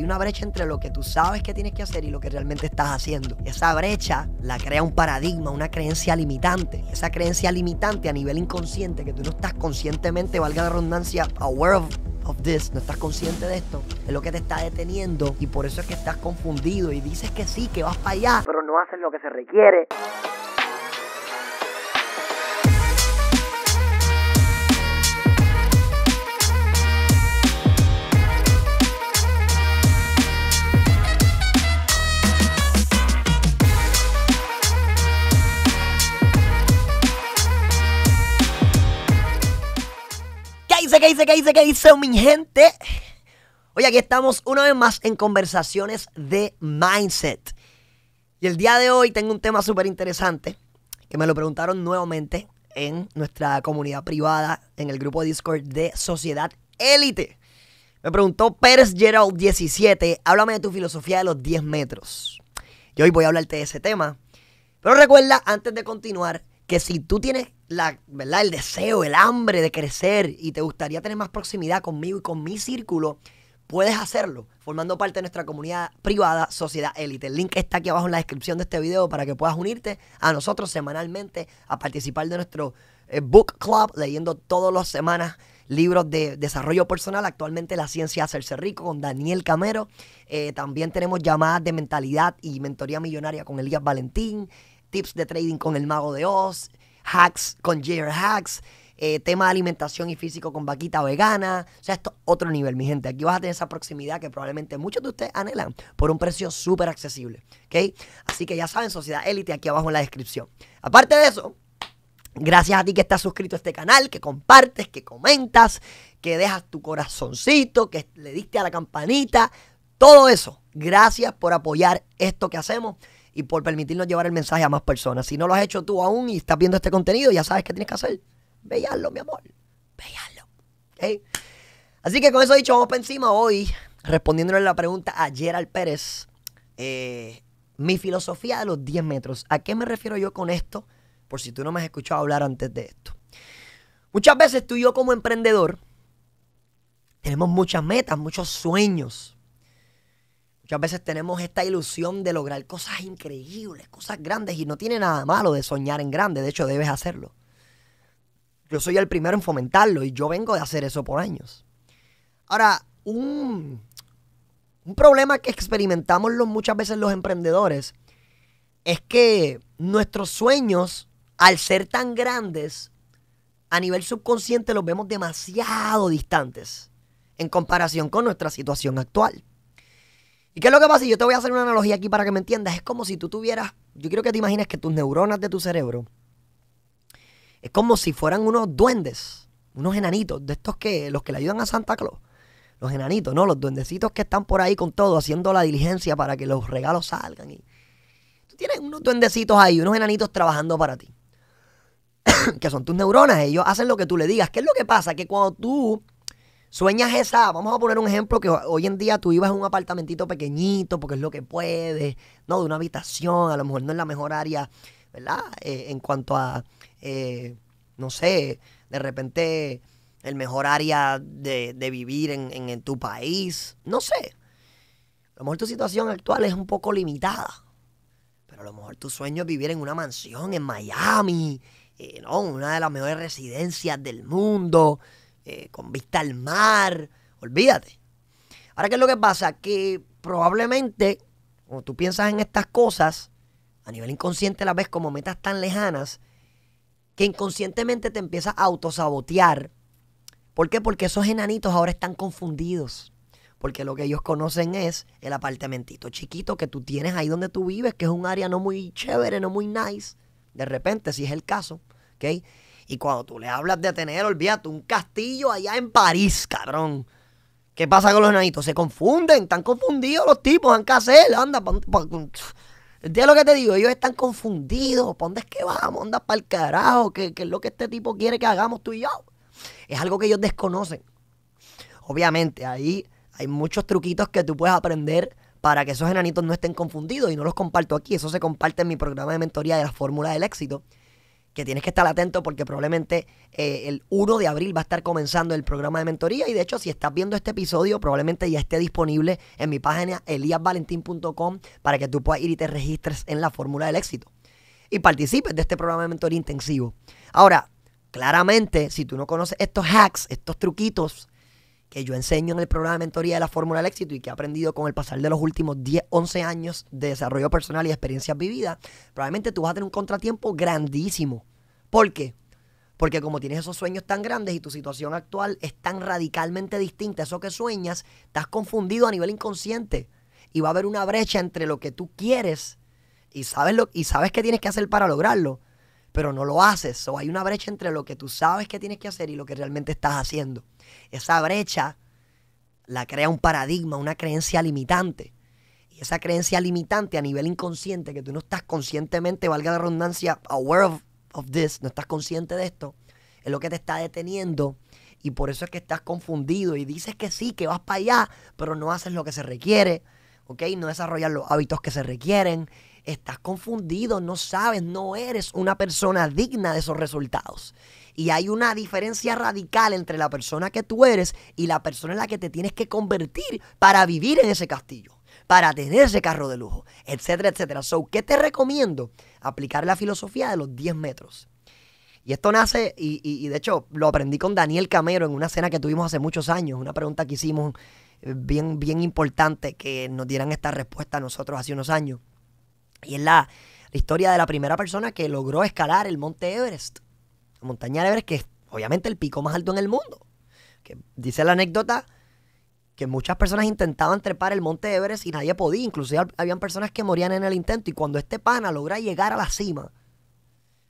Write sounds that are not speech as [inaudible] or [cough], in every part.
hay una brecha entre lo que tú sabes que tienes que hacer y lo que realmente estás haciendo. Esa brecha la crea un paradigma, una creencia limitante. Esa creencia limitante a nivel inconsciente, que tú no estás conscientemente, valga la redundancia, aware of Of this, no estás consciente de esto, es lo que te está deteniendo y por eso es que estás confundido y dices que sí, que vas para allá, pero no haces lo que se requiere. dice? ¿Qué dice? ¿Qué dice? ¿Qué dice mi gente? hoy aquí estamos una vez más en conversaciones de mindset. Y el día de hoy tengo un tema súper interesante que me lo preguntaron nuevamente en nuestra comunidad privada, en el grupo Discord de Sociedad Élite. Me preguntó Pérez Gerald 17, háblame de tu filosofía de los 10 metros. Y hoy voy a hablarte de ese tema. Pero recuerda, antes de continuar, que si tú tienes la, ¿verdad? el deseo, el hambre de crecer y te gustaría tener más proximidad conmigo y con mi círculo, puedes hacerlo formando parte de nuestra comunidad privada Sociedad Élite. El link está aquí abajo en la descripción de este video para que puedas unirte a nosotros semanalmente a participar de nuestro eh, book club leyendo todos las semanas libros de desarrollo personal, actualmente La ciencia hacerse rico con Daniel Camero. Eh, también tenemos llamadas de mentalidad y mentoría millonaria con Elías Valentín tips de trading con el mago de Oz, hacks con Jair Hacks, eh, tema de alimentación y físico con vaquita vegana. O sea, esto es otro nivel, mi gente. Aquí vas a tener esa proximidad que probablemente muchos de ustedes anhelan por un precio súper accesible. ¿Ok? Así que ya saben, Sociedad Élite aquí abajo en la descripción. Aparte de eso, gracias a ti que estás suscrito a este canal, que compartes, que comentas, que dejas tu corazoncito, que le diste a la campanita. Todo eso, gracias por apoyar esto que hacemos y por permitirnos llevar el mensaje a más personas. Si no lo has hecho tú aún y estás viendo este contenido, ya sabes qué tienes que hacer. Veanlo, mi amor. Veanlo. Así que con eso dicho, vamos para encima hoy, respondiéndole la pregunta a Gerald Pérez. Eh, mi filosofía de los 10 metros. ¿A qué me refiero yo con esto? Por si tú no me has escuchado hablar antes de esto. Muchas veces tú y yo como emprendedor tenemos muchas metas, muchos sueños a veces tenemos esta ilusión de lograr cosas increíbles, cosas grandes, y no tiene nada malo de soñar en grande, de hecho debes hacerlo. Yo soy el primero en fomentarlo y yo vengo de hacer eso por años. Ahora, un, un problema que experimentamos los, muchas veces los emprendedores es que nuestros sueños, al ser tan grandes, a nivel subconsciente los vemos demasiado distantes en comparación con nuestra situación actual. ¿Y qué es lo que pasa? Yo te voy a hacer una analogía aquí para que me entiendas. Es como si tú tuvieras, yo quiero que te imagines que tus neuronas de tu cerebro es como si fueran unos duendes, unos enanitos, de estos que, los que le ayudan a Santa Claus. Los enanitos, ¿no? Los duendecitos que están por ahí con todo, haciendo la diligencia para que los regalos salgan. Y tú tienes unos duendecitos ahí, unos enanitos trabajando para ti. [coughs] que son tus neuronas, ellos hacen lo que tú le digas. ¿Qué es lo que pasa? Que cuando tú Sueñas esa, vamos a poner un ejemplo que hoy en día tú ibas a un apartamentito pequeñito porque es lo que puedes, ¿no? De una habitación, a lo mejor no es la mejor área, ¿verdad? Eh, en cuanto a, eh, no sé, de repente el mejor área de, vivir en, tu país, no sé. A lo mejor tu situación actual es un poco limitada, pero a lo mejor tu sueño es vivir en una mansión en Miami, eh, ¿no? Una de las mejores residencias del mundo. Eh, con vista al mar, olvídate. Ahora, ¿qué es lo que pasa? Que probablemente, cuando tú piensas en estas cosas, a nivel inconsciente las ves como metas tan lejanas, que inconscientemente te empiezas a autosabotear. ¿Por qué? Porque esos enanitos ahora están confundidos. Porque lo que ellos conocen es el apartamentito chiquito que tú tienes ahí donde tú vives, que es un área no muy chévere, no muy nice. De repente, si es el caso, ¿ok? Y cuando tú le hablas de tener, olvídate, un castillo allá en París, cabrón. ¿Qué pasa con los enanitos? Se confunden, están confundidos los tipos, han que hacer, anda. ¿Entiendes lo que te digo? Ellos están confundidos. ¿Para dónde es que vamos? Anda para el carajo? ¿Qué, ¿Qué, es lo que este tipo quiere que hagamos tú y yo? Es algo que ellos desconocen. Obviamente, ahí hay muchos truquitos que tú puedes aprender para que esos enanitos no estén confundidos y no los comparto aquí. Eso se comparte en mi programa de mentoría de la fórmula del éxito que tienes que estar atento porque probablemente eh, el 1 de abril va a estar comenzando el programa de mentoría y de hecho si estás viendo este episodio probablemente ya esté disponible en mi página eliasvalentin.com para que tú puedas ir y te registres en la fórmula del éxito y participes de este programa de mentoría intensivo. Ahora, claramente, si tú no conoces estos hacks, estos truquitos, que yo enseño en el programa de mentoría de la fórmula del éxito y que he aprendido con el pasar de los últimos 10, 11 años de desarrollo personal y experiencias vividas, probablemente tú vas a tener un contratiempo grandísimo. ¿Por qué? Porque como tienes esos sueños tan grandes y tu situación actual es tan radicalmente distinta a eso que sueñas, estás confundido a nivel inconsciente y va a haber una brecha entre lo que tú quieres y sabes, lo, y sabes que tienes que hacer para lograrlo, pero no lo haces. O hay una brecha entre lo que tú sabes que tienes que hacer y lo que realmente estás haciendo. Esa brecha la crea un paradigma, una creencia limitante. Y esa creencia limitante a nivel inconsciente, que tú no estás conscientemente, valga la redundancia, aware of, of this, no estás consciente de esto, es lo que te está deteniendo y por eso es que estás confundido y dices que sí, que vas para allá, pero no haces lo que se requiere, ¿ok? No desarrollas los hábitos que se requieren estás confundido, no sabes, no eres una persona digna de esos resultados. Y hay una diferencia radical entre la persona que tú eres y la persona en la que te tienes que convertir para vivir en ese castillo, para tener ese carro de lujo, etcétera, etcétera. So, ¿qué te recomiendo? Aplicar la filosofía de los 10 metros. Y esto nace, y, y, de hecho lo aprendí con Daniel Camero en una cena que tuvimos hace muchos años, una pregunta que hicimos eh, bien, bien importante que nos dieran esta respuesta a nosotros hace unos años. Y es la, historia de la primera persona que logró escalar el monte Everest. La montaña de Everest, que es obviamente el pico más alto en el mundo. dice la anécdota que muchas personas intentaban trepar el monte Everest y nadie podía. Inclusive habían personas que morían en el intento. Y cuando este pana logra llegar a la cima,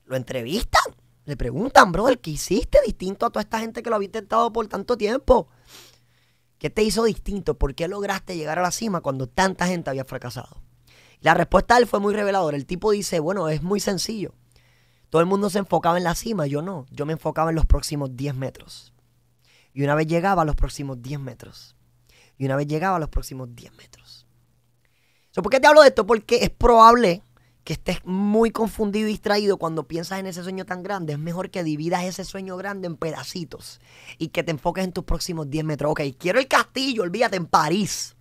lo entrevistan. Le preguntan, brother, ¿qué hiciste distinto a toda esta gente que lo había intentado por tanto tiempo? ¿Qué te hizo distinto? ¿Por qué lograste llegar a la cima cuando tanta gente había fracasado? La respuesta de él fue muy reveladora. El tipo dice, bueno, es muy sencillo. Todo el mundo se enfocaba en la cima, yo no. Yo me enfocaba en los próximos 10 metros. Y una vez llegaba a los próximos 10 metros. Y una vez llegaba a los próximos 10 metros. ¿Por qué te hablo de esto? Porque es probable que estés muy confundido y distraído cuando piensas en ese sueño tan grande. Es mejor que dividas ese sueño grande en pedacitos y que te enfoques en tus próximos 10 metros. Ok, quiero el castillo, olvídate, en París.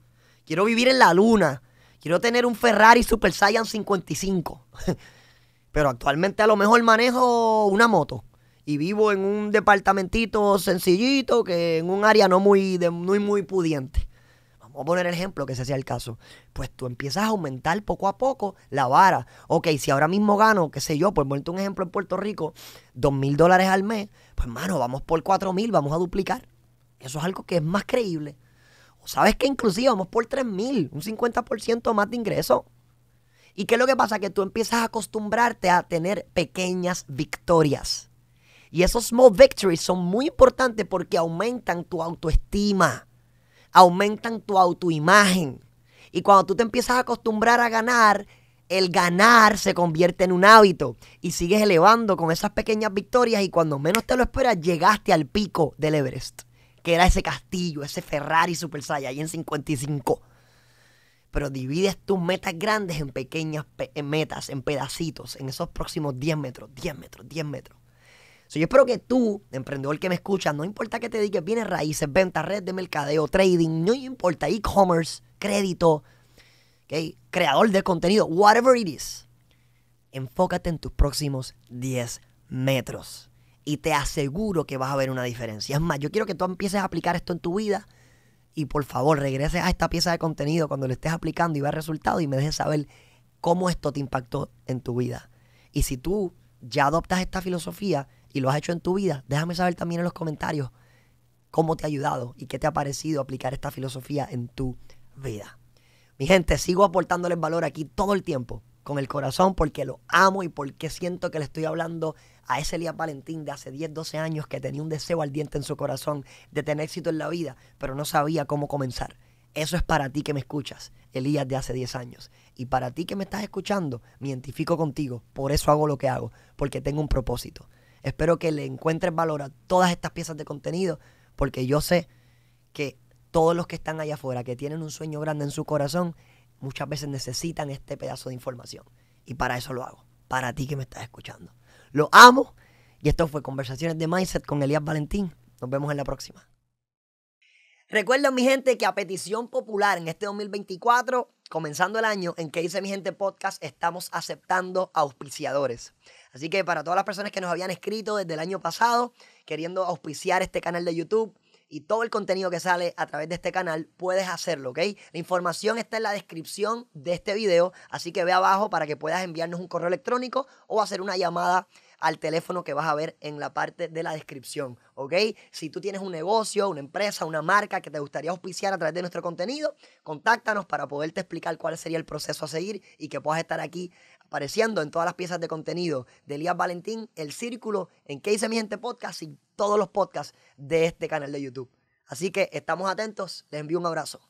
Quiero vivir en la luna. Quiero tener un Ferrari Super Saiyan 55. [laughs] Pero actualmente a lo mejor manejo una moto. Y vivo en un departamentito sencillito, que en un área no muy, de, muy, muy pudiente. Vamos a poner el ejemplo que ese sea el caso. Pues tú empiezas a aumentar poco a poco la vara. Ok, si ahora mismo gano, qué sé yo, por ponerte un ejemplo en Puerto Rico, dos mil dólares al mes, pues mano, vamos por cuatro mil, vamos a duplicar. Eso es algo que es más creíble. ¿Sabes que inclusive vamos por 3.000, un 50% más de ingreso? ¿Y qué es lo que pasa? Que tú empiezas a acostumbrarte a tener pequeñas victorias. Y esos small victories son muy importantes porque aumentan tu autoestima, aumentan tu autoimagen. Y cuando tú te empiezas a acostumbrar a ganar, el ganar se convierte en un hábito y sigues elevando con esas pequeñas victorias y cuando menos te lo esperas llegaste al pico del Everest que era ese castillo, ese Ferrari Super en 55. Pero divides tus metas grandes en pequeñas metas, en pedacitos, en esos próximos 10 metros, 10 metros, 10 metros. So, yo espero que tú, emprendedor que me escucha, no importa que te dediques bienes raíces, ventas, red de mercadeo, trading, no importa, e-commerce, crédito, creador de contenido, whatever it is, enfócate en tus próximos 10 metros y te aseguro que vas a ver una diferencia. Es más, yo quiero que tú empieces a aplicar esto en tu vida y por favor regreses a esta pieza de contenido cuando lo estés aplicando y veas resultados y me dejes saber cómo esto te impactó en tu vida. Y si tú ya adoptas esta filosofía y lo has hecho en tu vida, déjame saber también en los comentarios cómo te ha ayudado y qué te ha parecido aplicar esta filosofía en tu vida. Mi gente, sigo aportándoles valor aquí todo el tiempo con el corazón porque lo amo y porque siento que le estoy hablando a ese Elías Valentín de hace 10, 12 años que tenía un deseo ardiente en su corazón de tener éxito en la vida, pero no sabía cómo comenzar. Eso es para ti que me escuchas, Elías de hace 10 años. Y para ti que me estás escuchando, me identifico contigo. Por eso hago lo que hago, porque tengo un propósito. Espero que le encuentres valor a todas estas piezas de contenido, porque yo sé que todos los que están allá afuera, que tienen un sueño grande en su corazón, muchas veces necesitan este pedazo de información. Y para eso lo hago, para ti que me estás escuchando. Lo amo y esto fue Conversaciones de Mindset con Elías Valentín. Nos vemos en la próxima. Recuerda mi gente que a petición popular en este 2024, comenzando el año en que hice mi gente podcast, estamos aceptando auspiciadores. Así que para todas las personas que nos habían escrito desde el año pasado, queriendo auspiciar este canal de YouTube, y todo el contenido que sale a través de este canal, puedes hacerlo, ¿ok? La información está en la descripción de este video, así que ve abajo para que puedas enviarnos un correo electrónico o hacer una llamada al teléfono que vas a ver en la parte de la descripción, ¿ok? Si tú tienes un negocio, una empresa, una marca que te gustaría auspiciar a través de nuestro contenido, contáctanos para poderte explicar cuál sería el proceso a seguir y que puedas estar aquí apareciendo en todas las piezas de contenido de Elías Valentín, El Círculo, en Que hice mi gente podcast y todos los podcasts de este canal de YouTube. Así que estamos atentos, les envío un abrazo.